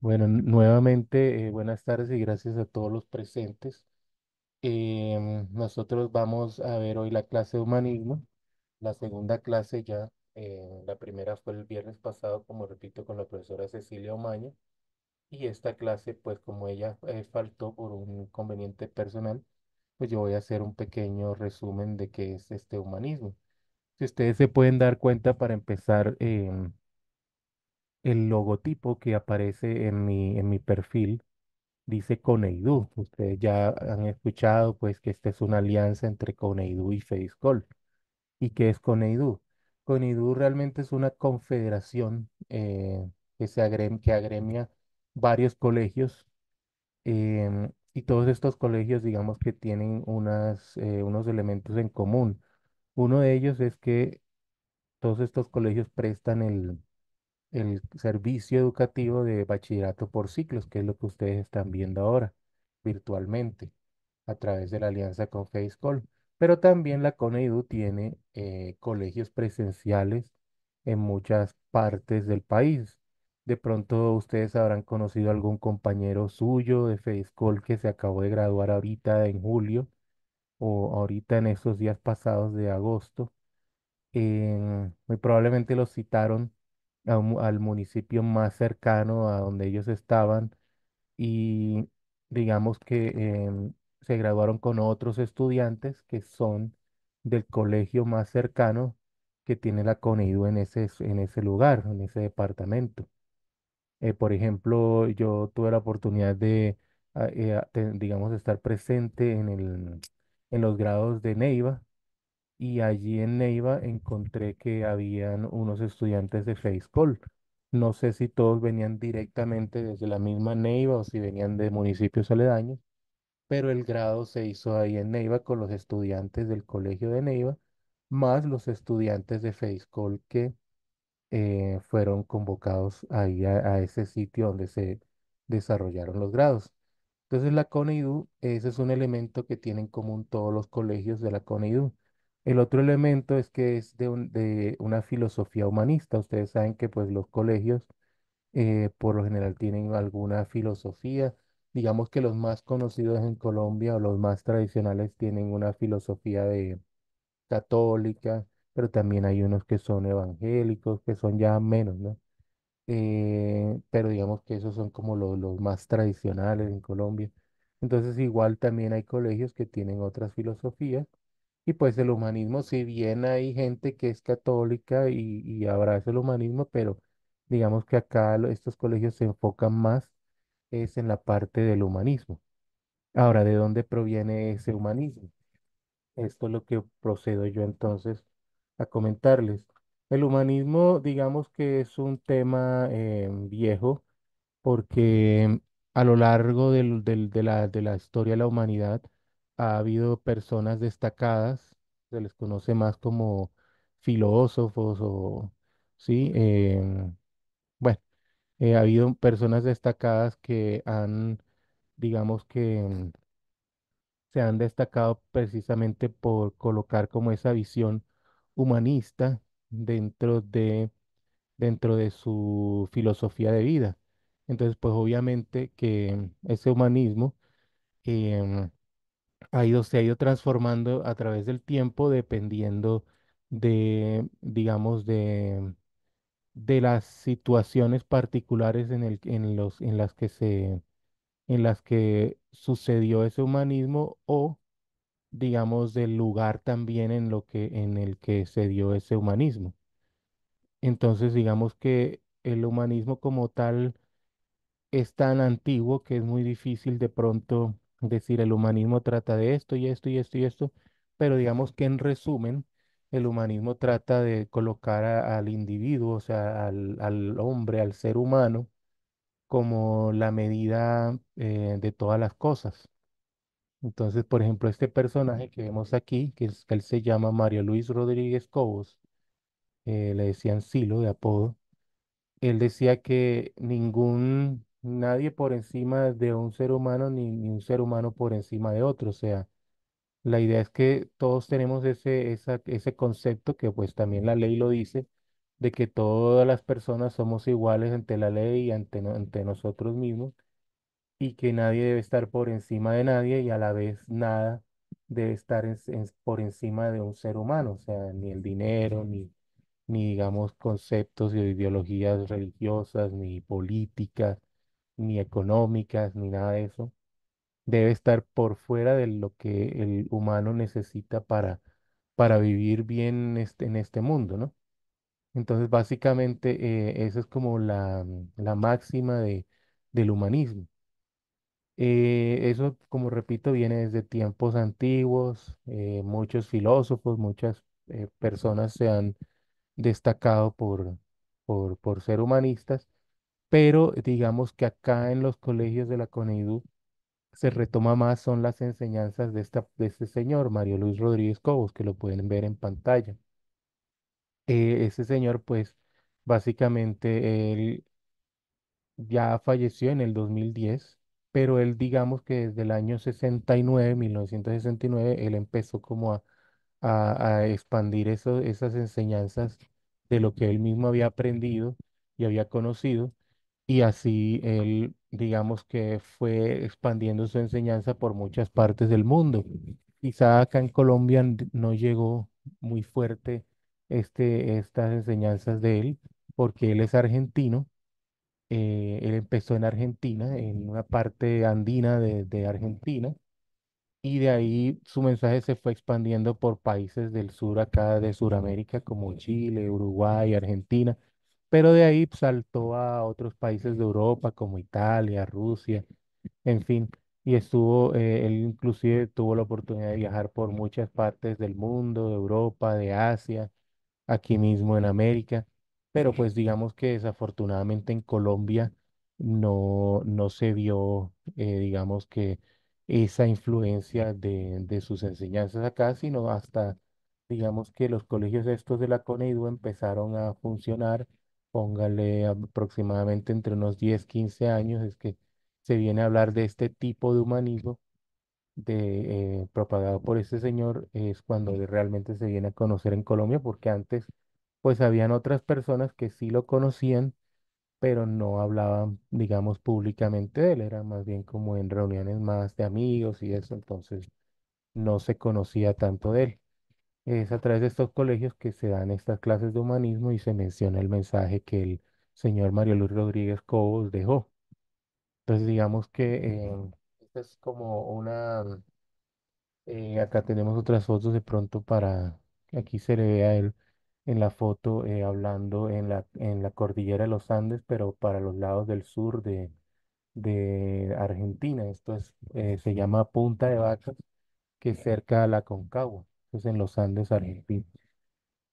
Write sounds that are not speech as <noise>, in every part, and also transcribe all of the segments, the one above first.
Bueno, nuevamente, eh, buenas tardes y gracias a todos los presentes. Em, nosotros vamos a ver hoy la clase de humanismo, la segunda clase ya, eh, la primera fue el viernes pasado, como repito, con la profesora Cecilia Omaña, y esta clase, pues como ella eh, faltó por un conveniente personal, pues yo voy a hacer un pequeño resumen de qué es este humanismo. Si ustedes se pueden dar cuenta para empezar, em, el logotipo que aparece en mi, en mi perfil dice Coneidú. Ustedes ya han escuchado pues que esta es una alianza entre Coneidú y facebook ¿Y qué es Coneidú? Coneidú realmente es una confederación eh, que, se que agremia varios colegios em, y todos estos colegios digamos que tienen unas, eh, unos elementos en común. Uno de ellos es que todos estos colegios prestan el, el servicio educativo de bachillerato por ciclos, que es lo que ustedes están viendo ahora virtualmente a través de la alianza con FaceCall. Pero también la CONEIDU tiene eh, colegios presenciales en muchas partes del país. De pronto ustedes habrán conocido algún compañero suyo de FaceCall que se acabó de graduar ahorita en julio o ahorita en esos días pasados de agosto. Eh, muy probablemente los citaron al municipio más cercano a donde ellos estaban y digamos que em, se graduaron con otros estudiantes que son del colegio más cercano que tiene la CONEIDU en ese, en ese lugar, en ese departamento. Eh, por ejemplo, yo tuve la oportunidad de, ah, eh, digamos, estar presente en los grados de Neiva y allí en Neiva encontré que habían unos estudiantes de Facebook, No sé si todos venían directamente desde la misma Neiva o si venían de municipios aledaños, pero el grado se hizo ahí en Neiva con los estudiantes del colegio de Neiva, más los estudiantes de Facebook que eh, fueron convocados ahí a, ese sitio donde se desarrollaron los grados. Entonces la CONEIDU, ese es un elemento que tienen en común todos los colegios de la CONEIDU el otro elemento es que es de, de una filosofía humanista. Ustedes saben que pues los colegios eh, por lo general tienen alguna filosofía. Digamos que los más conocidos en Colombia o los más tradicionales tienen una filosofía de católica, pero también hay unos que son evangélicos, que son ya menos, ¿no? Eh, pero digamos que esos son como los, los más tradicionales en Colombia. Entonces igual también hay colegios que tienen otras filosofías y pues el humanismo, si bien hay gente que es católica y, y abraza el humanismo, pero digamos que acá estos colegios se enfocan más es en la parte del humanismo. Ahora, ¿de dónde proviene ese humanismo? Esto es lo que procedo yo entonces a comentarles. El humanismo, digamos que es un tema em, viejo porque a lo largo de, la, de la historia de la humanidad, ha habido personas destacadas, se les conoce más como filósofos o, sí, em, bueno, eh, ha habido personas destacadas que han, digamos que em, se han destacado precisamente por colocar como esa visión humanista dentro de, dentro de su filosofía de vida. Entonces, pues obviamente que ese humanismo em, se ha ido transformando a través del tiempo dependiendo de, digamos, de, de las situaciones particulares en, el, en, los, en las que se, en las que sucedió ese humanismo o, digamos, del lugar también en, lo que, en el que se dio ese humanismo. Entonces, digamos que el humanismo como tal es tan antiguo que es muy difícil de pronto decir, el humanismo trata de esto y esto y esto y esto, pero digamos que en resumen, el humanismo trata de colocar al individuo, o sea, al, hombre, al ser humano, como la medida eh, de todas las cosas. Entonces, por ejemplo, este personaje que vemos aquí, que, es, él se llama Mario Luis Rodríguez Cobos, eh, le decían Silo de apodo, él decía que ningún nadie por encima de un ser humano ni, un ser humano por encima de otro. O sea, la idea es que todos tenemos ese, ese concepto que pues también la ley lo dice, de que todas las personas somos iguales ante la ley y ante, ante nosotros mismos y que nadie debe estar por encima de nadie y a la vez nada debe estar por encima de un ser humano, o sea, ni el dinero, ni, ni digamos conceptos o ideologías religiosas, ni políticas, ni económicas, ni nada de eso, debe estar por fuera de lo que el humano necesita para, para vivir bien este, en este mundo, ¿no? Entonces, básicamente, eh, esa es como la, máxima de, del humanismo. Eh, eso, como repito, viene desde tiempos antiguos. Eh, muchos filósofos, muchas personas se han destacado por, por, por ser humanistas pero digamos que acá en los colegios de la CONEDU se retoma más son las enseñanzas de, esta, de este señor, Mario Luis Rodríguez Cobos, que lo pueden ver en pantalla. Eh, ese señor, pues, básicamente él ya falleció en el 2010, pero él, digamos que desde el año 69, 1969, él empezó como a, a, expandir eso, esas enseñanzas de lo que él mismo había aprendido y había conocido y así él, digamos que fue expandiendo su enseñanza por muchas partes del mundo. Quizá acá en Colombia no llegó muy fuerte este, estas enseñanzas de él, porque él es argentino. Eh, él empezó en Argentina, en una parte andina de, de Argentina, y de ahí su mensaje se fue expandiendo por países del sur acá de Sudamérica, como Chile, Uruguay, Argentina pero de ahí saltó a otros países de Europa como Italia, Rusia, en fin, y estuvo, eh, él inclusive tuvo la oportunidad de viajar por muchas partes del mundo, de Europa, de Asia, aquí mismo en América, pero pues digamos que desafortunadamente en Colombia no, se vio, eh, digamos que esa influencia de, de sus enseñanzas acá, sino hasta, digamos que los colegios estos de la CONEDU empezaron a funcionar póngale aproximadamente entre unos 10, 15 años, es que se viene a hablar de este tipo de humanismo de, eh, propagado por este señor, es cuando realmente se viene a conocer en Colombia, porque antes pues habían otras personas que sí lo conocían, pero no hablaban, digamos, públicamente de él, era más bien como en reuniones más de amigos y eso, entonces no se conocía tanto de él. Es a través de estos colegios que se dan estas clases de humanismo y se menciona el mensaje que el señor Mario Luis Rodríguez Cobos dejó. Entonces, digamos que eh, esta es como una... Mm, eh, acá tenemos otras fotos de pronto para... Aquí se le ve a él en la foto eh, hablando en la, en la cordillera de los Andes, pero para los lados del sur de, de Argentina. Esto es, se llama Punta de Vacas, que es cerca a la Concagua es pues, en los Andes argentinos,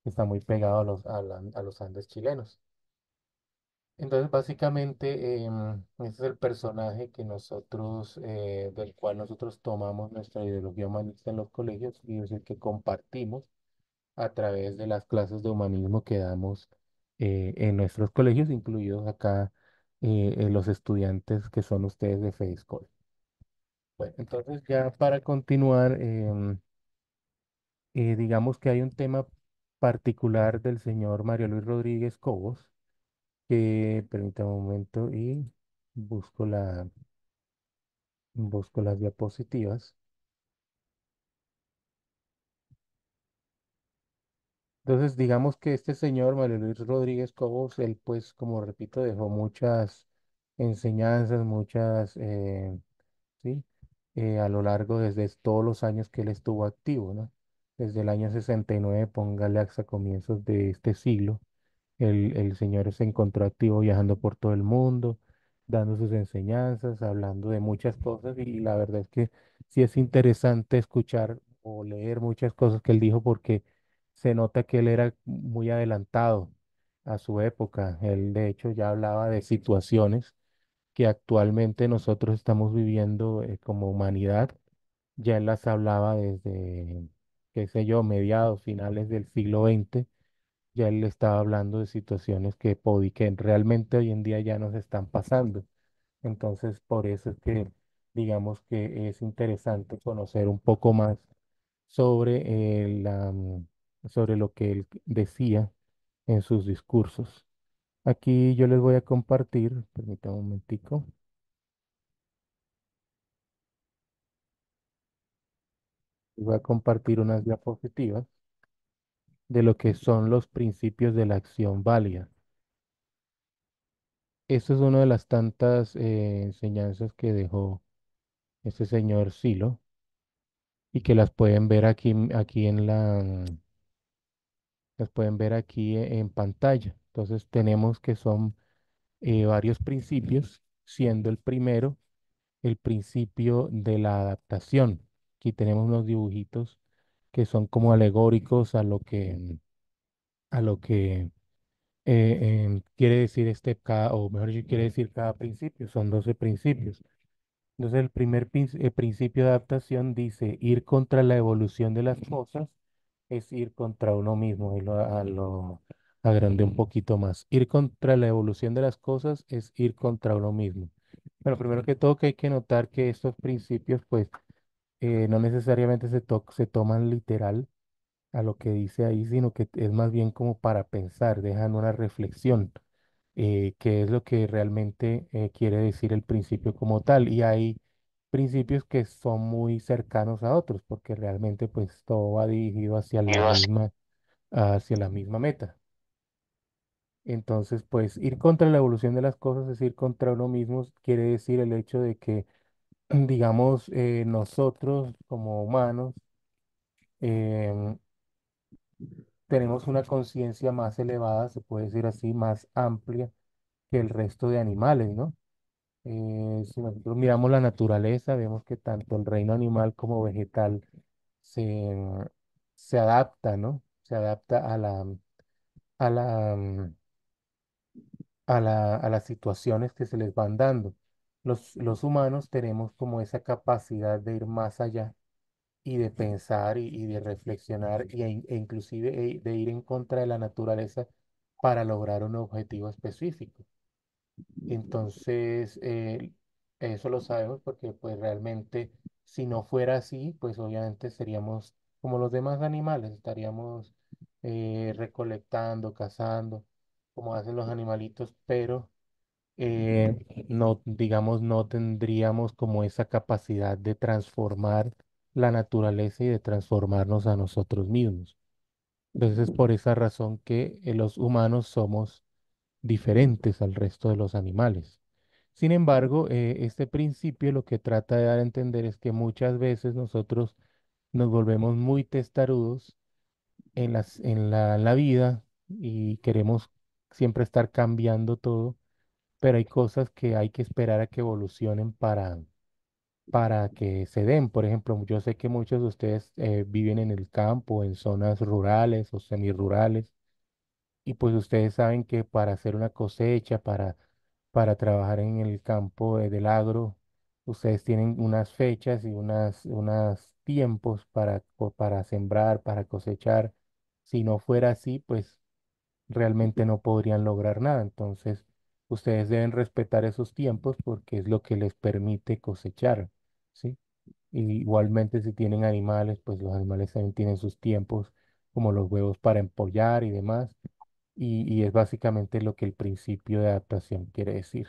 está muy pegado a los, a a los Andes chilenos. Entonces, básicamente, em, ese es el personaje que nosotros, eh, del cual nosotros tomamos nuestra ideología humanista en los colegios y es el que compartimos a través de las clases de humanismo que damos eh, en nuestros colegios, incluidos acá eh, los estudiantes que son ustedes de facebook Bueno, entonces ya para continuar, em, eh, digamos que hay un tema particular del señor Mario Luis Rodríguez Cobos, que permítame un momento y busco la, busco las diapositivas. Entonces, digamos que este señor Mario Luis Rodríguez Cobos, él pues, como repito, dejó muchas enseñanzas, muchas, eh, ¿sí? Eh, a lo largo desde todos los años que él estuvo activo, ¿no? desde el año 69, póngale a comienzos de este siglo, el, Señor se encontró activo viajando por todo el mundo, dando sus enseñanzas, hablando de muchas cosas y la verdad es que sí es interesante escuchar o leer muchas cosas que él dijo porque se nota que él era muy adelantado a su época. Él de hecho ya hablaba de situaciones que actualmente nosotros estamos viviendo eh, como humanidad. Ya él las hablaba desde qué sé yo, mediados, finales del siglo XX, ya él estaba hablando de situaciones que, que realmente hoy en día ya nos están pasando. Entonces, por eso es que digamos que es interesante conocer un poco más sobre, eh, mm, sobre lo que él decía en sus discursos. Aquí yo les voy a compartir, permítanme un momentico. Voy a compartir unas diapositivas de lo que son los principios de la acción válida. esto es una de las tantas eh, enseñanzas que dejó este señor Silo y que las pueden ver aquí, mm, aquí en la mm, las pueden ver aquí e, en pantalla. Entonces tenemos que son eh, varios principios, siendo el primero el principio de la adaptación. Aquí tenemos unos dibujitos que son como alegóricos a lo que, mm. a lo que eh, quiere decir este, cada, o mejor dicho, quiere decir cada principio. Son 12 principios. Entonces el primer principio de adaptación dice ir contra la evolución de las cosas es ir contra uno mismo y lo, a agrandé un mm. poquito más. Ir contra la evolución de las cosas es ir contra uno mismo. Pero primero que todo que hay que notar que estos principios pues eh, no necesariamente se, toman literal a lo que dice ahí, sino que es más bien como para pensar, dejan una reflexión, eh, qué es lo que realmente eh, quiere decir el principio como tal. Y hay principios que son muy cercanos a otros, porque realmente pues todo va dirigido hacia la misma, hacia la misma meta. Entonces, pues ir contra la evolución de las cosas es ir contra uno mismo, quiere decir el hecho de que digamos, eh, nosotros como humanos em, tenemos una conciencia más elevada, se puede decir así, más amplia que el resto de animales, ¿no? Eh, si nosotros miramos la naturaleza, vemos que tanto el reino animal como vegetal se, se adapta, ¿no? Se adapta a la, a la, a la, a las situaciones que se les van dando los, humanos tenemos como esa capacidad de ir más allá y de pensar y, de reflexionar y, e inclusive eh, de ir en contra de la naturaleza para lograr un objetivo específico. Entonces, eh, eso lo sabemos porque pues realmente si no fuera así, pues obviamente seríamos como los demás animales, estaríamos eh, recolectando, cazando, como hacen los animalitos, pero eh, no, digamos, no tendríamos como esa capacidad de transformar la naturaleza y de transformarnos a nosotros mismos. Entonces es por esa razón que eh, los humanos somos diferentes al resto de los animales. Sin embargo, eh, este principio lo que trata de dar a entender es que muchas veces nosotros nos volvemos muy testarudos en, las, en la vida y queremos siempre estar cambiando todo pero hay cosas que hay que esperar a que evolucionen para, para que se den. Por ejemplo, yo sé que muchos de ustedes eh, viven en el campo, en zonas rurales o semirurales, y pues ustedes saben que para hacer una cosecha, para, para trabajar en el campo del agro, ustedes tienen unas fechas y unas, tiempos para, para sembrar, para cosechar. Si no fuera así, pues realmente no podrían lograr nada. Entonces, ustedes deben respetar esos tiempos porque es lo que les permite cosechar, ¿sí? igualmente si tienen animales, pues los animales también tienen sus tiempos, como los huevos para empollar y demás, y, y es básicamente lo que el principio de adaptación quiere decir.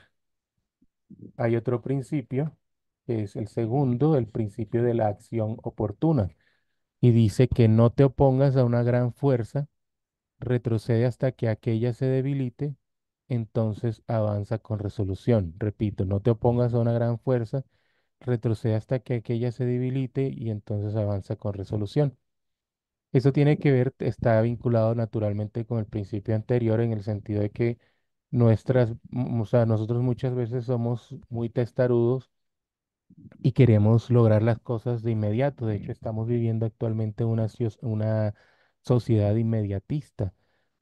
Hay otro principio, que es el segundo, el principio de la acción oportuna, y dice que no te opongas a una gran fuerza, retrocede hasta que aquella se debilite entonces avanza con resolución. Repito, no te opongas a una gran fuerza, retrocede hasta que aquella se debilite y entonces avanza con resolución. Eso tiene que ver, está vinculado naturalmente con el principio anterior en el sentido de que nuestras, mm, o sea, nosotros muchas veces somos muy testarudos y queremos lograr las cosas de inmediato. De hecho, estamos viviendo actualmente una, una sociedad inmediatista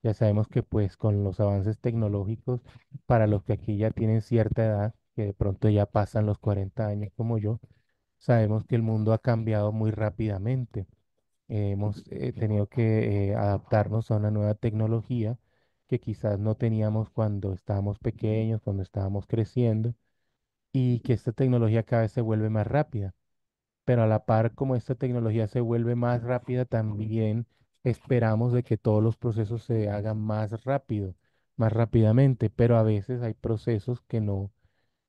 ya sabemos que pues con los avances tecnológicos, para los que aquí ya tienen cierta edad, que de pronto ya pasan los 40 años como yo, sabemos que el mundo ha cambiado muy rápidamente. hemos eh, tenido que eh, adaptarnos a una nueva tecnología que quizás no teníamos cuando estábamos pequeños, cuando estábamos creciendo, y que esta tecnología cada vez se vuelve más rápida. Pero a la par, como esta tecnología se vuelve más rápida, también esperamos de que todos los procesos se hagan más rápido, más rápidamente, pero a veces hay procesos que no,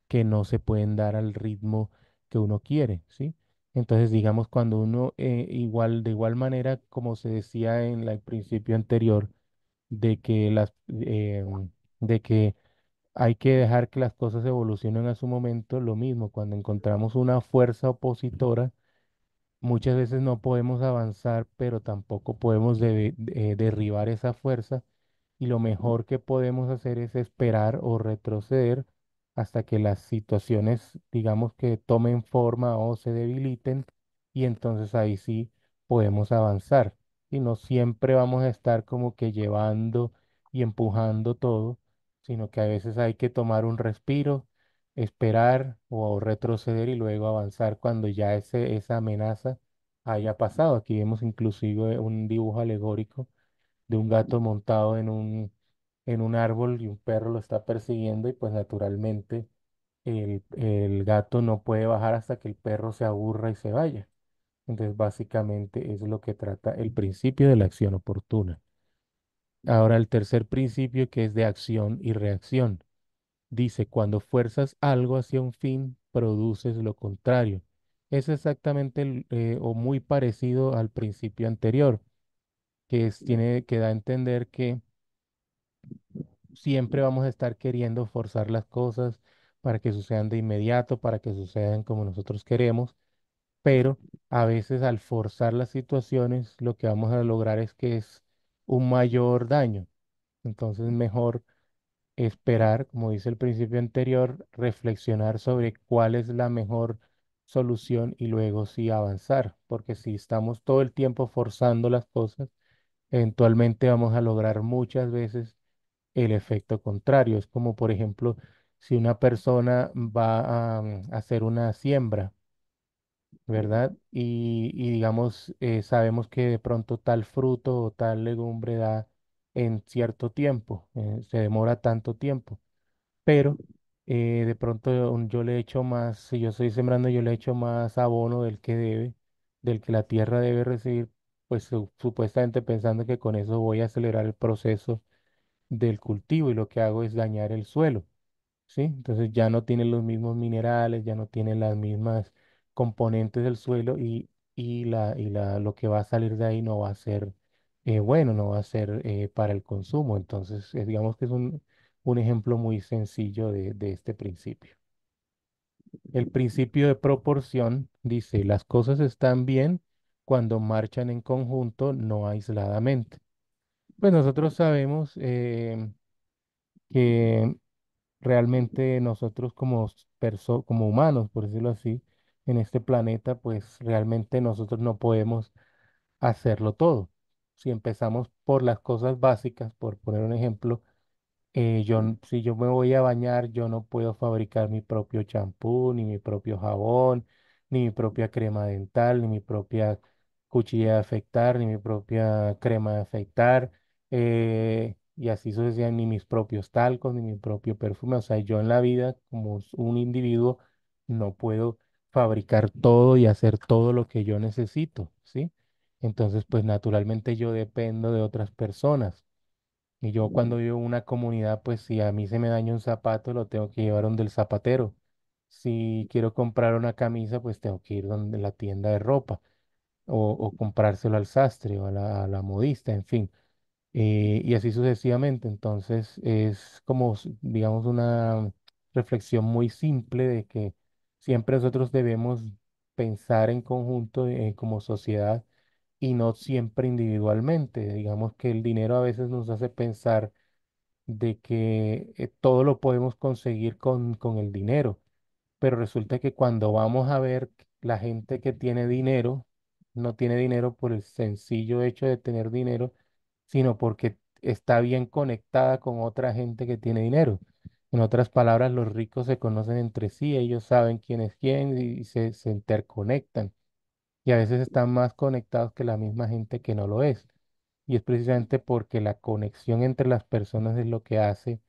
que no se pueden dar al ritmo que uno quiere, ¿sí? Entonces, digamos, cuando uno, eh, igual, de igual manera, como se decía en el principio anterior, de que, las, em, de que hay que dejar que las cosas evolucionen a su momento, lo mismo, cuando encontramos una fuerza opositora, Muchas veces no podemos avanzar, pero tampoco podemos eh, derribar esa fuerza y lo mejor que podemos hacer es esperar o retroceder hasta que las situaciones, digamos que tomen forma o se debiliten y entonces ahí sí podemos avanzar. Y no siempre vamos a estar como que llevando y empujando todo, sino que a veces hay que tomar un respiro esperar o retroceder y luego avanzar cuando ya ese, esa amenaza haya pasado. Aquí vemos inclusive un dibujo alegórico de un gato montado en un, en un árbol y un perro lo está persiguiendo y pues naturalmente el, el gato no puede bajar hasta que el perro se aburra y se vaya. Entonces básicamente es lo que trata el principio de la acción oportuna. Ahora el tercer principio que es de acción y reacción. Dice, cuando fuerzas algo hacia un fin, produces lo contrario. Es exactamente eh, o muy parecido al principio anterior, que, es, tiene, que da a entender que siempre vamos a estar queriendo forzar las cosas para que sucedan de inmediato, para que sucedan como nosotros queremos, pero a veces al forzar las situaciones lo que vamos a lograr es que es un mayor daño. Entonces mejor esperar, como dice el principio anterior, reflexionar sobre cuál es la mejor solución y luego sí avanzar, porque si estamos todo el tiempo forzando las cosas, eventualmente vamos a lograr muchas veces el efecto contrario. Es como, por ejemplo, si una persona va a, mm, hacer una siembra, ¿verdad? Y, digamos, eh, sabemos que de pronto tal fruto o tal legumbre da en cierto tiempo, eh, se demora tanto tiempo, pero eh, de pronto yo le echo más, si yo estoy sembrando, yo le echo más abono del que debe, del que la tierra debe recibir, pues supuestamente pensando que con eso voy a acelerar el proceso del cultivo y lo que hago es dañar el suelo. ¿sí? Entonces ya no tiene los mismos minerales, ya no tiene las mismas componentes del suelo y, la, y lo que va a salir de ahí no va a ser eh, bueno, no va a ser eh, para el consumo. Entonces, eh, digamos que es un, ejemplo muy sencillo de, este principio. El principio de proporción dice, las cosas están bien cuando marchan en conjunto, no aisladamente. Pues nosotros sabemos que realmente nosotros como, como humanos, por decirlo así, en este planeta, pues realmente nosotros no podemos hacerlo todo si empezamos por las cosas básicas, por poner un ejemplo, eh, yo, si yo me voy a bañar, yo no puedo fabricar mi propio champú, ni mi propio jabón, ni mi propia crema dental, ni mi propia cuchilla de afeitar, ni mi propia crema de afeitar, eh, y así sucesivamente, ni mis propios talcos, ni mi propio perfume. O sea, yo en la vida, como un individuo, no puedo fabricar todo y hacer todo lo que yo necesito, ¿sí? Entonces, pues naturalmente yo dependo de otras personas. Y yo cuando vivo en una comunidad, pues si a mí se me daña un zapato, lo tengo que llevar donde el zapatero. Si quiero comprar una camisa, pues tengo que ir donde la tienda de ropa o, o comprárselo al sastre o a la, modista, en fin. Eh, y así sucesivamente. Entonces es como, digamos, una reflexión muy simple de que siempre nosotros debemos pensar en conjunto eh, como sociedad y no siempre individualmente. Digamos que el dinero a veces nos hace pensar de que eh, todo lo podemos conseguir con, con el dinero, pero resulta que cuando vamos a ver la gente que tiene dinero, no tiene dinero por el sencillo hecho de tener dinero, sino porque está bien conectada con otra gente que tiene dinero. En otras palabras, los ricos se conocen entre sí, ellos saben quién es quién y se, se interconectan y a veces están más conectados que la misma gente que no lo es. Y es precisamente porque la conexión entre las personas es lo que hace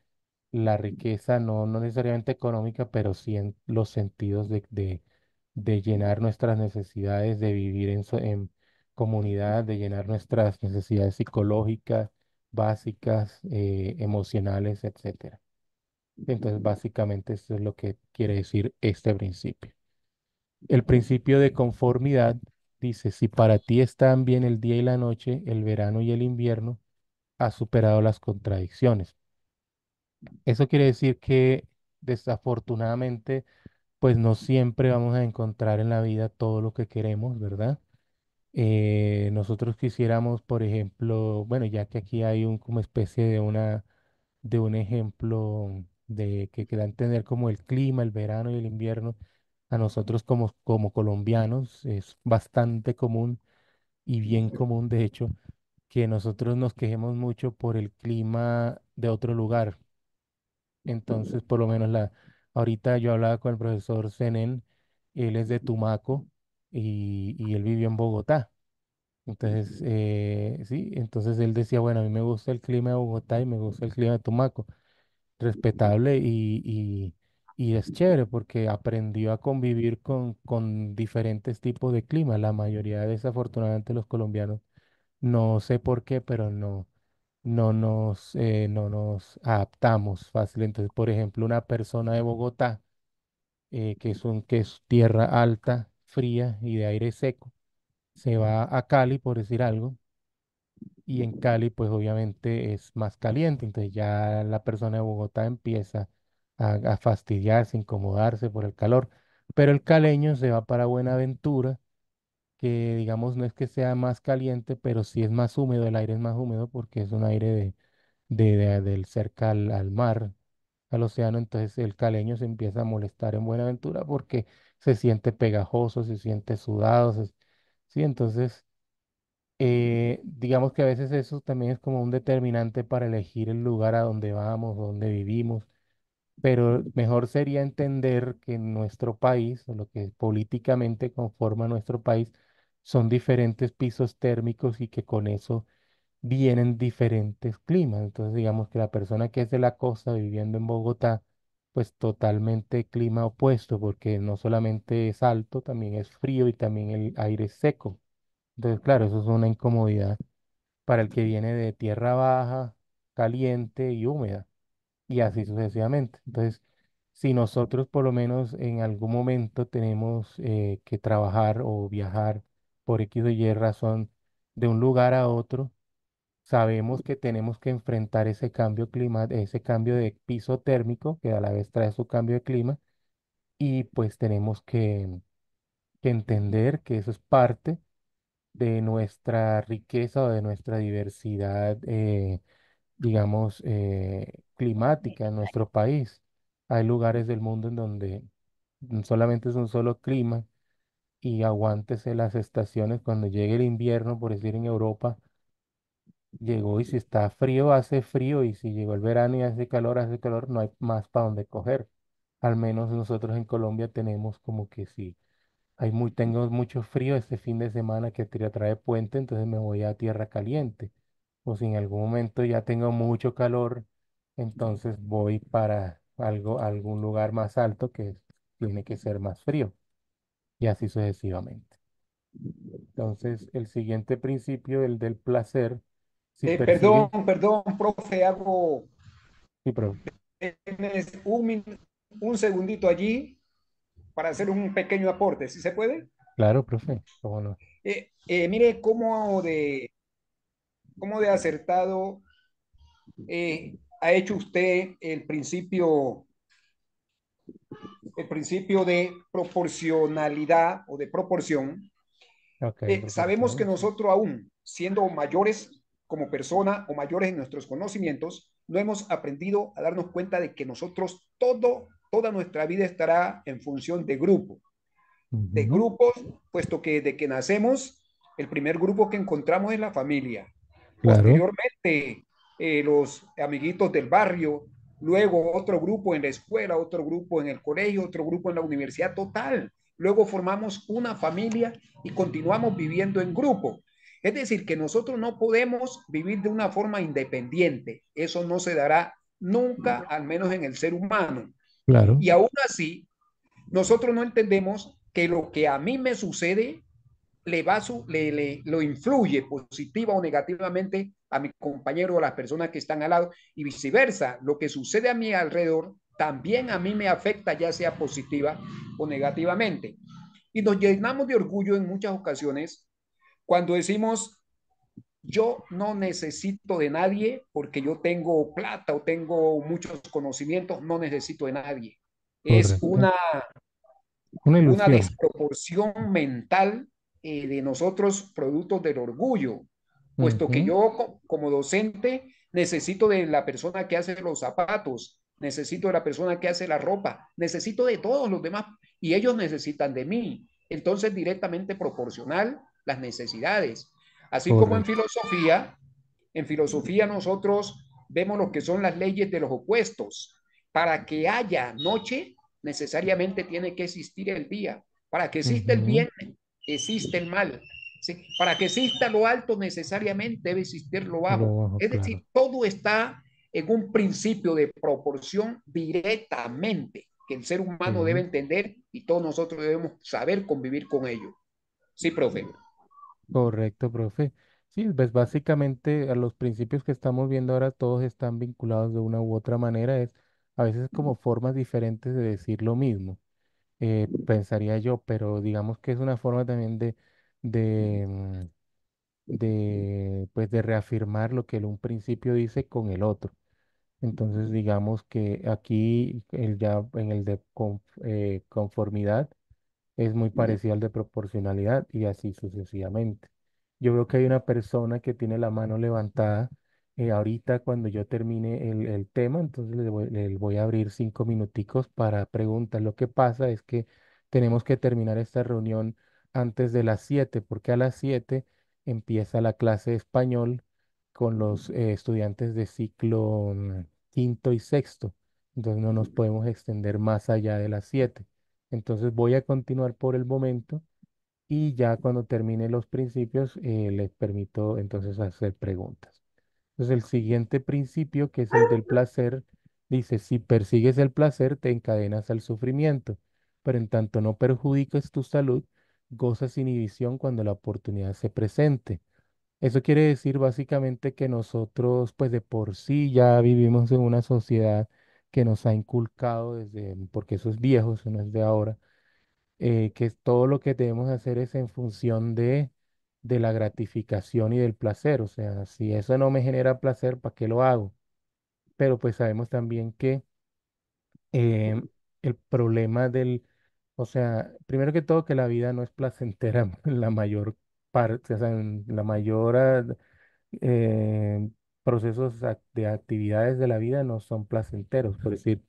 la riqueza, no, no necesariamente económica, pero sí en los sentidos de, de, llenar nuestras necesidades, de vivir en, en comunidad, de llenar nuestras necesidades psicológicas, básicas, eh, emocionales, etc. Entonces, básicamente, eso es lo que quiere decir este principio el principio de conformidad dice, si para ti están bien el día y la noche, el verano y el invierno, has superado las contradicciones. Eso quiere decir que desafortunadamente, pues no siempre vamos a encontrar en la vida todo lo que queremos, ¿verdad? Eh, nosotros quisiéramos, por ejemplo, bueno, ya que aquí hay un, como especie de una, de un ejemplo de que, queda entender como el clima, el verano y el invierno, a nosotros como, como colombianos es bastante común y bien común, de hecho, que nosotros nos quejemos mucho por el clima de otro lugar. Entonces, por lo menos la, ahorita yo hablaba con el profesor Zenén, él es de Tumaco y, él vivió en Bogotá. Entonces, eh, sí, entonces él decía, bueno, a mí me gusta el clima de Bogotá y me gusta el clima de Tumaco. Respetable y y es chévere porque aprendió a convivir con, con diferentes tipos de clima. La mayoría, desafortunadamente, los colombianos, no sé por qué, pero no, no nos, eh, no nos adaptamos fácilmente. por ejemplo, una persona de Bogotá, eh, que es un, que es tierra alta, fría y de aire seco, se va a Cali, por decir algo, y en Cali, pues obviamente es más caliente. Entonces ya la persona de Bogotá empieza a, fastidiarse, incomodarse por el calor. Pero el caleño se va para Buenaventura, que digamos no es que sea más caliente, pero sí es más húmedo, el aire es más húmedo porque es un aire de, de, del cerca al, mar, al océano, entonces el caleño se empieza a molestar en Buenaventura porque se siente pegajoso, se siente sudado, ¿sí? Entonces, eh, digamos que a veces eso también es como un determinante para elegir el lugar a donde vamos, donde vivimos, pero mejor sería entender que nuestro país, o lo que políticamente conforma nuestro país, son diferentes pisos térmicos y que con eso vienen diferentes climas. Entonces, digamos que la persona que es de la costa viviendo en Bogotá, pues totalmente clima opuesto, porque no solamente es alto, también es frío y también el aire es seco. Entonces, claro, eso es una incomodidad para el que viene de tierra baja, caliente y húmeda y así sucesivamente. Entonces, si nosotros por lo menos en algún momento tenemos eh, que trabajar o viajar por X o Y razón de un lugar a otro, sabemos que tenemos que enfrentar ese cambio clima, ese cambio de piso térmico, que a la vez trae su cambio de clima, y pues tenemos que, entender que eso es parte de nuestra riqueza o de nuestra diversidad, eh, digamos, eh, climática en nuestro país. Hay lugares del mundo en donde solamente es un solo clima y aguántese las estaciones cuando llegue el invierno, por decir en Europa, llegó y si está frío, hace frío y si llegó el verano y hace calor, hace calor, no hay más para dónde coger. Al menos nosotros en Colombia tenemos como que si Hay muy, tengo mucho frío este fin de semana que te trae puente, entonces me voy a tierra caliente. O si en algún momento ya tengo mucho calor entonces voy para algo, algún lugar más alto que tiene que ser más frío. Y así sucesivamente. Entonces, el siguiente principio, el del placer. Eh, perdón, perdón, profe, hago. Sí, profe. un, un segundito allí para hacer un pequeño aporte, si se puede? Claro, profe, eh, eh, mire cómo de, cómo de acertado eh, ha hecho usted el principio, el principio de proporcionalidad o de proporción. Eh, sabemos que nosotros aún, siendo mayores como persona o mayores en nuestros conocimientos, no hemos aprendido a darnos cuenta de que nosotros todo, toda nuestra vida estará en función de grupo. De grupos, puesto que de que nacemos, el primer grupo que encontramos es la familia. Posteriormente, eh, los amiguitos del barrio, luego otro grupo en la escuela, otro grupo en el colegio, otro grupo en la universidad total. Luego formamos una familia y continuamos viviendo en grupo. Es decir, que nosotros no podemos vivir de una forma independiente. Eso no se dará nunca, al menos en el ser humano. Claro. Y aún así, nosotros no entendemos que lo que a mí me sucede le, va le, le lo influye positiva o negativamente a mi compañero o a las personas que están al lado y viceversa. Lo que sucede a mi alrededor también a mí me afecta, ya sea positiva o negativamente. Y nos llenamos de orgullo en muchas ocasiones cuando decimos, yo no necesito de nadie porque yo tengo plata o tengo muchos conocimientos, no necesito de nadie. Es una, una, desproporción mental eh, de nosotros, productos del orgullo puesto que yo como docente necesito de la persona que hace los zapatos, necesito de la persona que hace la ropa, necesito de todos los demás y ellos necesitan de mí. Entonces, directamente proporcional las necesidades. Así como en filosofía, en filosofía nosotros vemos lo que son las leyes de los opuestos. Para que haya noche, necesariamente tiene que existir el día. Para que exista el bien, existe el mal. Para que exista lo alto necesariamente debe existir lo bajo. es decir, todo está en un principio de proporción directamente que el ser humano debe entender y todos nosotros debemos saber convivir con ello. Sí, profe. Correcto, profe. Sí, ves pues básicamente a los principios que estamos viendo ahora todos están vinculados de una u otra manera, es a veces como formas diferentes de decir lo mismo, eh, pensaría yo, pero digamos que es una forma también de, de, mm, de, pues de reafirmar lo que el un principio dice con el otro. Entonces, digamos que aquí el ya en el de eh, conformidad es muy parecido al de proporcionalidad y así sucesivamente. Yo creo que hay una persona que tiene la mano levantada. Eh, ahorita cuando yo termine el, tema, entonces le voy, le voy, a abrir cinco minuticos para preguntas. Lo que pasa es que tenemos que terminar esta reunión antes de las 7, porque a las 7 empieza la clase de español con los eh, estudiantes de ciclo mm, quinto y sexto. Entonces no nos podemos extender más allá de las 7. Entonces voy a continuar por el momento y ya cuando termine los principios eh, les permito entonces hacer preguntas. Entonces el siguiente principio, que es el del placer, dice, si persigues el placer, te encadenas al sufrimiento, pero en tanto no perjudiques tu salud, goza sin inhibición cuando la oportunidad se presente. Eso quiere decir básicamente que nosotros, pues de por sí, ya vivimos en una sociedad que nos ha inculcado desde, mm, porque eso es viejo, eso no es de ahora, eh, que todo lo que debemos hacer es en función de, de la gratificación y del placer. O sea, si eso no me genera placer, ¿para qué lo hago? Pero pues sabemos también que em, el problema del o sea, primero que todo que la vida no es placentera <laughs> la mayor parte, o sea, la mayor eh, procesos de actividades de la vida no son placenteros. Por decir,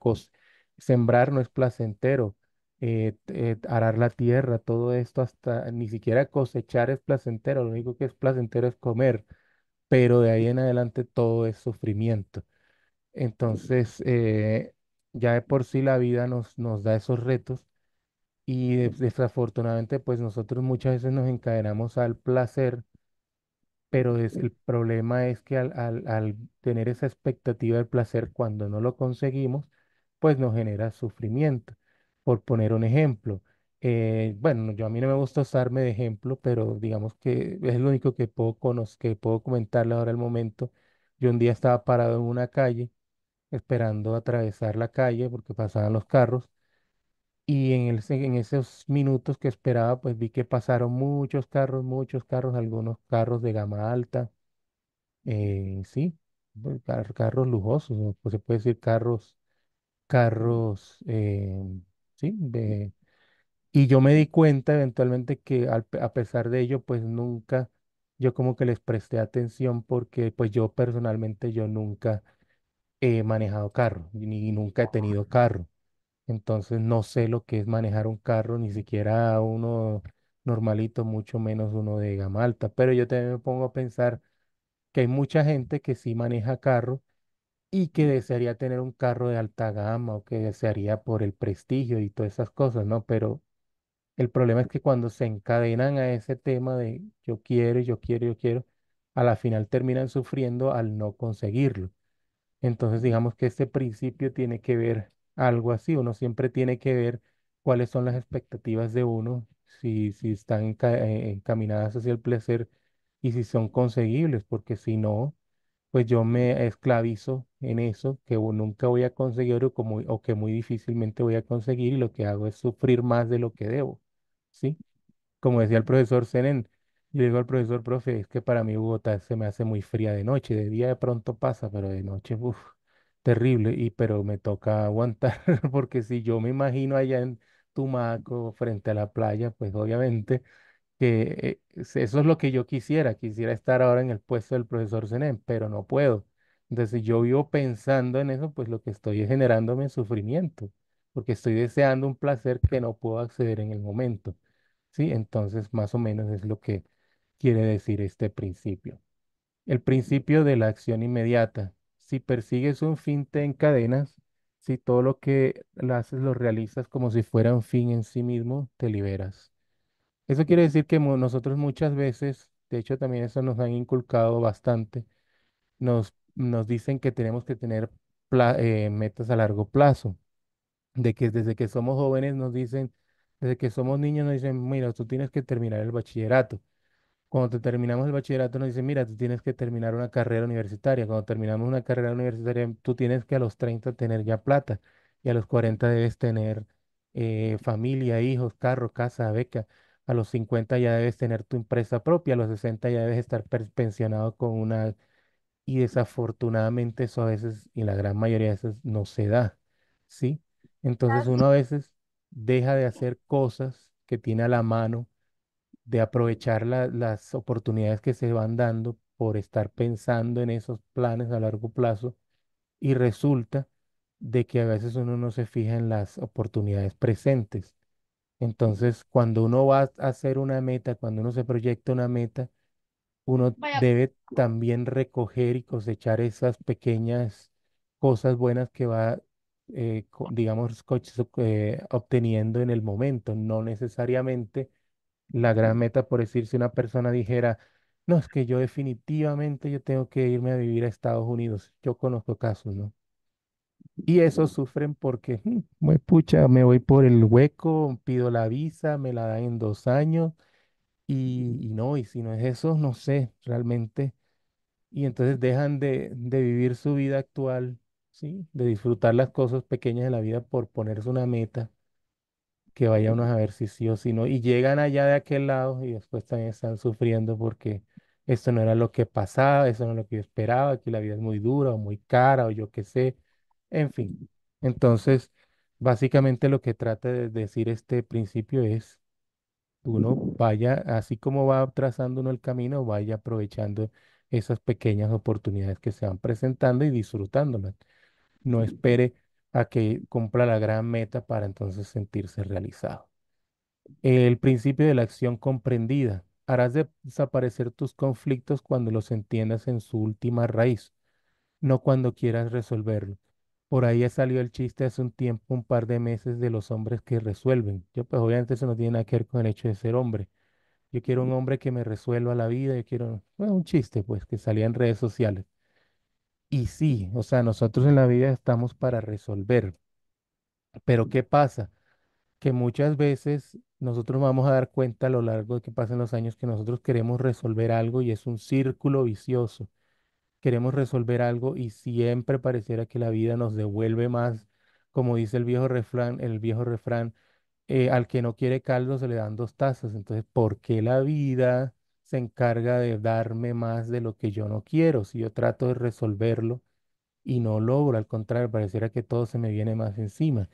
sembrar no es placentero, eh, eh, arar la tierra, todo esto hasta ni siquiera cosechar es placentero, lo único que es placentero es comer, pero de ahí en adelante todo es sufrimiento. Entonces, ya de por sí la vida nos, nos da esos retos y desafortunadamente, pues nosotros muchas veces nos encadenamos al placer, pero el problema es que al, tener esa expectativa del placer, cuando no lo conseguimos, pues nos genera sufrimiento. Por poner un ejemplo, eh, bueno, yo a mí no me gusta usarme de ejemplo, pero digamos que es lo único que puedo, que puedo comentarle ahora el momento. Yo un día estaba parado en una calle esperando atravesar la calle porque pasaban los carros y en en esos minutos que esperaba, pues vi que pasaron muchos carros, muchos carros, algunos carros de gama alta, eh, sí, pues, carros lujosos, pues se puede decir carros, carros, eh, sí, de- y yo me di cuenta eventualmente que a pesar de ello, pues nunca, yo como que les presté atención porque pues yo personalmente yo nunca he manejado carro, ni nunca he tenido carro. Entonces no sé lo que es manejar un carro, ni siquiera uno normalito, mucho menos uno de gama alta. Pero yo también me pongo a pensar que hay mucha gente que sí maneja carro y que desearía tener un carro de alta gama o que desearía por el prestigio y todas esas cosas, ¿no? Pero el problema es que cuando se encadenan a ese tema de yo quiero, yo quiero, yo quiero, a la final terminan sufriendo al no conseguirlo. Entonces digamos que este principio tiene que ver algo así. Uno siempre tiene que ver cuáles son las expectativas de uno, si, si están eh, encaminadas hacia el placer y si son conseguibles, porque si no, pues yo me esclavizo en eso que nunca voy a conseguir o, como, o que muy difícilmente voy a conseguir y lo que hago es sufrir más de lo que debo, ¿sí? Como decía el profesor Senen, yo le digo al profesor, profe, es que para mí Bogotá se me hace muy fría de noche, de día de pronto pasa, pero de noche, uff terrible, y pero me toca aguantar, <laughs> porque si yo me imagino allá en Tumaco, frente a la playa, pues obviamente que eh, eso es lo que yo quisiera, quisiera estar ahora en el puesto del profesor Zenén, pero no puedo. Entonces, si yo vivo pensando en eso, pues lo que estoy es generándome sufrimiento, porque estoy deseando un placer que no puedo acceder en el momento. ¿Sí? Entonces, más o menos es lo que quiere decir este principio. El principio de la acción inmediata, si persigues un fin te encadenas, si todo lo que haces lo realizas como si fuera un fin en sí mismo, te liberas. Eso quiere decir que nosotros muchas veces, de hecho también eso nos han inculcado bastante, nos, nos dicen que tenemos que tener eh, metas a largo plazo, de que desde que somos jóvenes nos dicen, desde que somos niños nos dicen, mira, tú tienes que terminar el bachillerato cuando terminamos el bachillerato nos dicen, mira, tú tienes que terminar una carrera universitaria. Cuando terminamos una carrera universitaria, tú tienes que a los 30 tener ya plata y a los 40 debes tener eh, familia, hijos, carro, casa, beca. A los 50 ya debes tener tu empresa propia, a los 60 ya debes estar pensionado con una... Y desafortunadamente eso a veces, y la gran mayoría de veces, no se da, ¿sí? Entonces uno a veces deja de hacer cosas que tiene a la mano de aprovechar las oportunidades que se van dando por estar pensando en esos planes a largo plazo y resulta de que a veces uno no se fija en las oportunidades presentes. Entonces, cuando uno va a hacer una meta, cuando uno se proyecta una meta, uno debe también recoger y cosechar esas pequeñas cosas buenas que va, eh, digamos, eh, obteniendo en el momento, no necesariamente la gran meta, por decir, si una persona dijera, no, es que yo definitivamente yo tengo que irme a vivir a Estados Unidos. Yo conozco casos, ¿no? Y esos sufren porque, muy mm, pucha, me voy por el hueco, pido la visa, me la dan en dos años y, no, y si no es eso, no sé, realmente. Y entonces dejan de, de vivir su vida actual, ¿sí? De disfrutar las cosas pequeñas de la vida por ponerse una meta que vaya a ver si sí o si no. Y llegan allá de aquel lado y después también están sufriendo porque esto no era lo que pasaba, eso no era lo que yo esperaba, que la vida es muy dura o muy cara o yo qué sé, en fin. Entonces, básicamente lo que trata de decir este principio es, uno vaya, así como va trazando uno el camino, vaya aprovechando esas pequeñas oportunidades que se van presentando y disfrutándolas. No espere a que cumpla la gran meta para entonces sentirse realizado. El principio de la acción comprendida. Harás de desaparecer tus conflictos cuando los entiendas en su última raíz, no cuando quieras resolverlo. Por ahí ha salido el chiste hace un tiempo, un par de meses, de los hombres que resuelven. Yo pues obviamente eso no tiene nada que ver con el hecho de ser hombre. Yo quiero un hombre que me resuelva la vida, yo quiero... Bueno, un chiste pues que salía en redes sociales. Y sí, o sea, nosotros en la vida estamos para resolver. Pero ¿qué pasa? Que muchas veces nosotros vamos a dar cuenta a lo largo de que pasen los años que nosotros queremos resolver algo y es un círculo vicioso. Queremos resolver algo y siempre pareciera que la vida nos devuelve más, como dice el viejo refrán, el viejo refrán, eh, al que no quiere caldo se le dan dos tazas. Entonces, ¿por qué la vida se encarga de darme más de lo que yo no quiero. Si yo trato de resolverlo y no logro, al contrario, pareciera que todo se me viene más encima.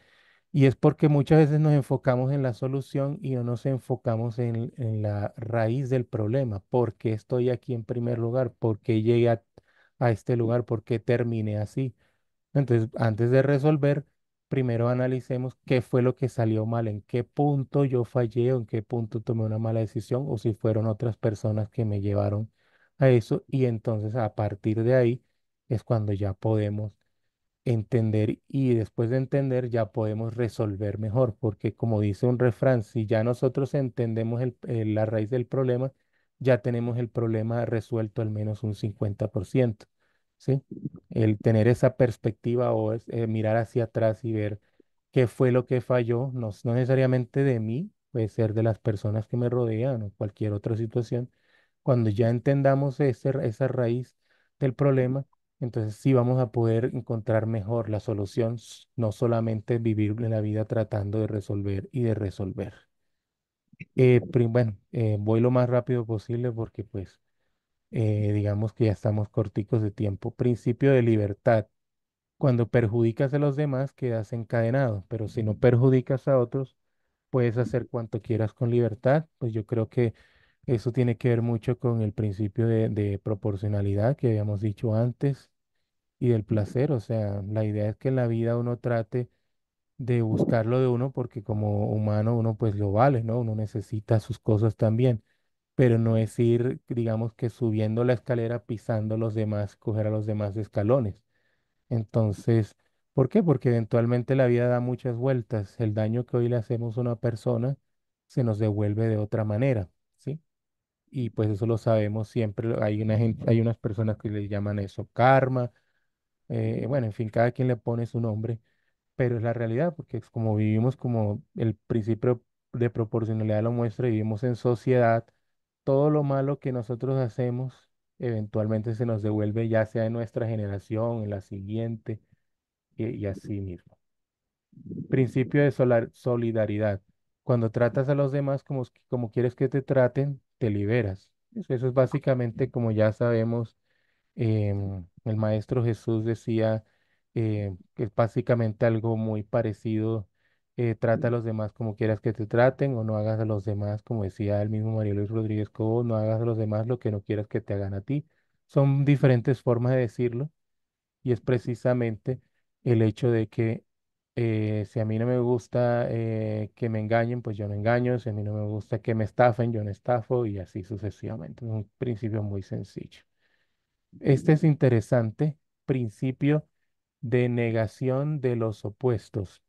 Y es porque muchas veces nos enfocamos en la solución y no nos enfocamos en, la raíz del problema. ¿Por qué estoy aquí en primer lugar? ¿Por qué llegué a, a este lugar? ¿Por qué terminé así? Entonces, antes de resolver, primero analicemos qué fue lo que salió mal, en qué punto yo fallé o en qué punto tomé una mala decisión o si fueron otras personas que me llevaron a eso. Y entonces a partir de ahí es cuando ya podemos entender y después de entender ya podemos resolver mejor, porque como dice un refrán, si ya nosotros entendemos eh, la raíz del problema, ya tenemos el problema resuelto al menos un 50%. ¿sí? El tener esa perspectiva o eh, mirar hacia atrás y ver qué fue lo que falló, no, necesariamente de mí, puede ser de las personas que me rodean o cualquier otra situación. Cuando ya entendamos ese, esa raíz del problema, entonces sí vamos a poder encontrar mejor la solución, no solamente vivir la vida tratando de resolver y de resolver. Eh, bueno, eh, voy lo más rápido posible porque pues eh, digamos que ya estamos corticos de tiempo. Principio de libertad. Cuando perjudicas a los demás, quedas encadenado, pero si no perjudicas a otros, puedes hacer cuanto quieras con libertad. Pues yo creo que eso tiene que ver mucho con el principio de, de proporcionalidad que habíamos dicho antes y del placer. O sea, la idea es que en la vida uno trate de buscar lo de uno porque como humano uno pues lo vale, ¿no? Uno necesita sus cosas también pero no es ir, digamos que subiendo la escalera, pisando los demás, coger a los demás escalones. Entonces, ¿por qué? Porque eventualmente la vida da muchas vueltas. El daño que hoy le hacemos a una persona se nos devuelve de otra manera, ¿sí? Y pues eso lo sabemos siempre. Hay, una hay unas personas que le llaman eso karma. Eh, bueno, en fin, cada quien le pone su nombre, pero es la realidad, porque es como vivimos como el principio de proporcionalidad lo muestra, vivimos en sociedad, todo lo malo que nosotros hacemos eventualmente se nos devuelve ya sea en nuestra generación, en la siguiente y, así mismo. Principio de solidaridad. Cuando tratas a los demás como, como quieres que te traten, te liberas. Eso, es básicamente como ya sabemos, em, el maestro Jesús decía eh, que es básicamente algo muy parecido eh, trata a los demás como quieras que te traten o no hagas a los demás, como decía el mismo María Luis Rodríguez Cobo, no hagas a los demás lo que no quieras que te hagan a ti. Son diferentes formas de decirlo y es precisamente el hecho de que eh, si a mí no me gusta eh, que me engañen, pues yo no engaño, si a mí no me gusta que me estafen, yo no estafo y así sucesivamente. Es un principio muy sencillo. Este es interesante principio de negación de los opuestos.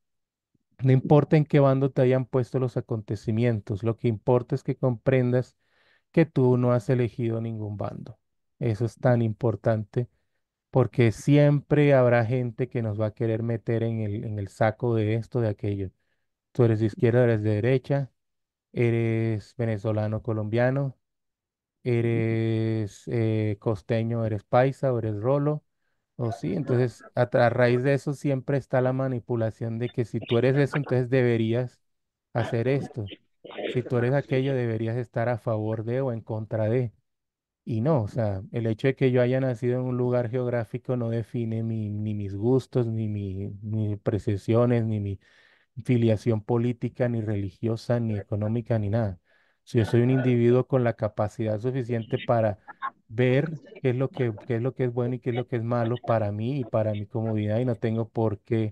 No importa en qué bando te hayan puesto los acontecimientos, lo que importa es que comprendas que tú no has elegido ningún bando. Eso es tan importante porque siempre habrá gente que nos va a querer meter en el, en el saco de esto, de aquello. Tú eres de izquierda, eres de derecha, eres venezolano, colombiano, eres eh, costeño, eres paisa, o eres rolo, o sí, entonces a, raíz de eso siempre está la manipulación de que si tú eres eso, entonces deberías hacer esto. Si tú eres aquello, deberías estar a favor de o en contra de. Y no, o sea, el hecho de que yo haya nacido en un lugar geográfico no define mi, ni mis gustos, ni mi, mis precesiones, ni mi filiación política, ni religiosa, ni económica, ni nada. Si yo soy un individuo con la capacidad suficiente para ver qué es lo que, es lo que es bueno y qué es lo que es malo para mí y para mi comodidad y no tengo por qué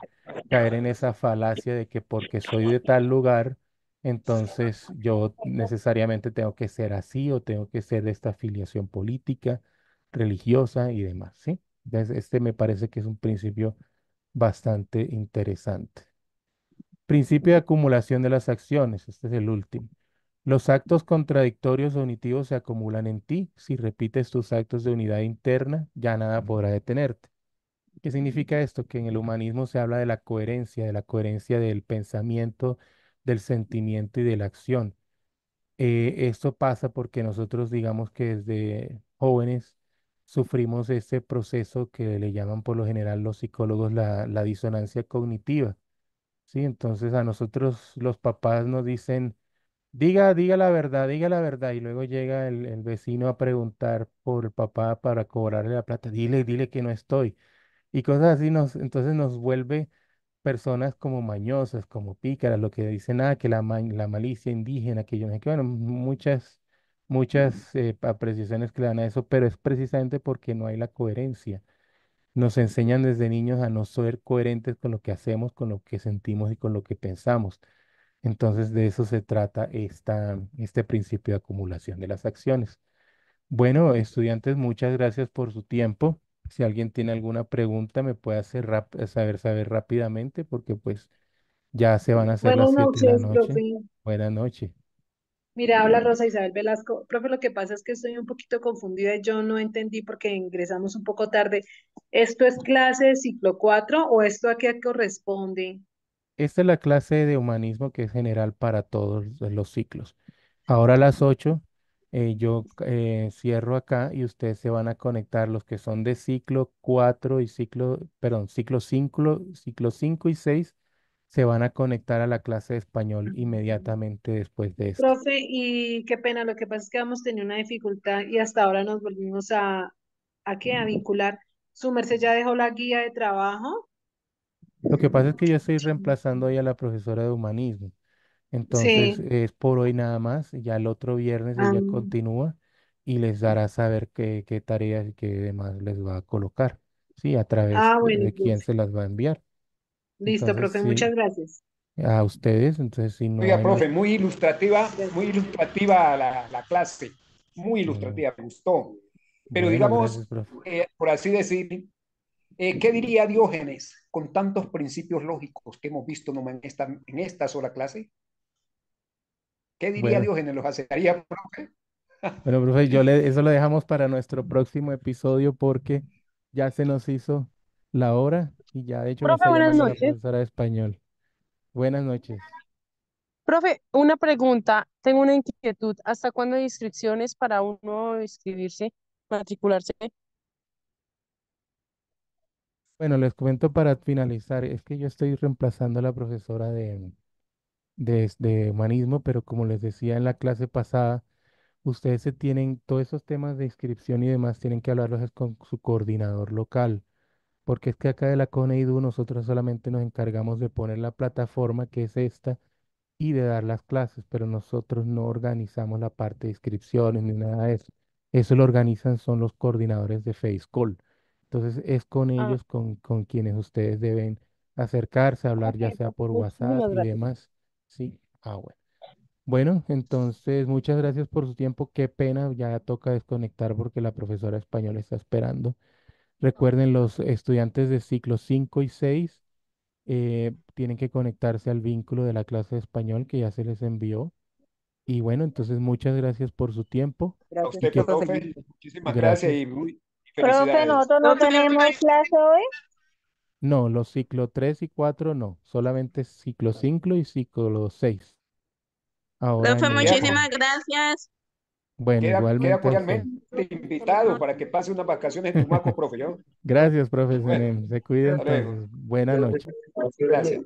caer en esa falacia de que porque soy de tal lugar, entonces yo necesariamente tengo que ser así o tengo que ser de esta afiliación política, religiosa y demás, ¿sí? este me parece que es un principio bastante interesante. Principio de acumulación de las acciones, este es el último. Los actos contradictorios o unitivos se acumulan en ti. Si repites tus actos de unidad interna, ya nada podrá mm. detenerte. ¿Qué mm. significa esto? Que en el humanismo se habla de la coherencia, de la coherencia del pensamiento, del sentimiento y de la acción. Eh, esto pasa porque nosotros digamos que desde jóvenes sufrimos ese proceso que le llaman por lo general los psicólogos la, disonancia cognitiva. ¿sí? Entonces a nosotros los papás nos dicen, Diga, diga la verdad, diga la verdad. Y luego llega el, vecino a preguntar por el papá para cobrarle la plata. Dile, dile que no estoy. Y cosas así nos, entonces nos vuelve personas como mañosas, como pícaras, lo que dicen, ah, que la, malicia indígena, que yo no sé bueno, muchas, muchas eh, apreciaciones que dan a eso, pero es precisamente porque no hay la coherencia. Nos enseñan desde niños a no ser coherentes con lo que hacemos, con lo que sentimos y con lo que pensamos. Entonces, de eso se trata esta, este principio de acumulación de las acciones. Bueno, estudiantes, muchas gracias por su tiempo. Si alguien tiene alguna pregunta, me puede hacer saber, saber rápidamente, porque pues ya se van a hacer las 7 de la noche. Buenas noches. Mira, habla Rosa Isabel Velasco. Profe, lo que pasa es que estoy un poquito confundida. Yo no entendí porque ingresamos un poco tarde. ¿Esto es clase de ciclo 4 o esto a qué corresponde? Esta es la clase de humanismo que es general para todos los ciclos. Ahora a las 8 eh, yo eh, cierro acá y ustedes se van a conectar los que son de ciclo 4 y ciclo, perdón, ciclo 5, ciclo 5 y 6 se van a conectar a la clase de español inmediatamente después de esto. Profe, y qué pena, lo que pasa es que hemos tenido una dificultad y hasta ahora nos volvimos a, ¿a qué? A vincular. Su merced ya dejó la guía de trabajo lo que pasa es que yo estoy reemplazando ahí a la profesora de humanismo. Entonces, es por hoy nada más. Ya el otro viernes ah, ella mm. continúa y les dará saber qué, qué tareas y qué demás les va a colocar, ¿sí? A través ah, de quién se las va a enviar. Listo, profe, muchas gracias. a ustedes. Entonces, si no profe, muy ilustrativa, muy ilustrativa la, clase, muy ilustrativa, me gustó. Pero digamos, eh, por así decir, eh, ¿Qué diría Diógenes con tantos principios lógicos que hemos visto en esta, sola clase? ¿Qué diría Diógenes? ¿Los aceptaría, profe? <laughs> Bueno, profe, yo eso lo dejamos para nuestro próximo episodio porque ya se nos hizo la hora y ya de hecho profe, la profesora de español. Buenas noches. Profe, una pregunta. Tengo una inquietud. ¿Hasta cuándo hay inscripciones para uno inscribirse, matricularse bueno, les comento para finalizar, es que yo estoy reemplazando a la profesora de, de, humanismo, pero como les decía en la clase pasada, ustedes se tienen, todos esos temas de inscripción y demás, tienen que hablarlos con su coordinador local, porque es que acá de la CONEIDU nosotros solamente nos encargamos de poner la plataforma que es esta y de dar las clases, pero nosotros no organizamos la parte de inscripciones ni nada de eso. Eso lo organizan son los coordinadores de FaceCall. Entonces es con ah. ellos con, con, quienes ustedes deben acercarse, hablar ya sea por pues, WhatsApp y demás. Sí, ah, bueno. Bueno, entonces muchas gracias por su tiempo. Qué pena, ya toca desconectar porque la profesora española está esperando. Recuerden, los estudiantes de ciclos 5 y 6 eh, tienen que conectarse al vínculo de la clase español que ya se les envió. Y bueno, entonces muchas gracias por su tiempo. Gracias. Muchísimas gracias y muy, Profe, nosotros no tenemos clase hoy. No, los ciclos 3 y 4 no, solamente ciclo 5 y ciclo 6. Profe, muchísimas gracias. Bueno, queda, igualmente. Queda invitado para que pase unas vacaciones en Tumaco, profe. <laughs> Gracias, profe. se cuiden todos. Buenas noches. Gracias.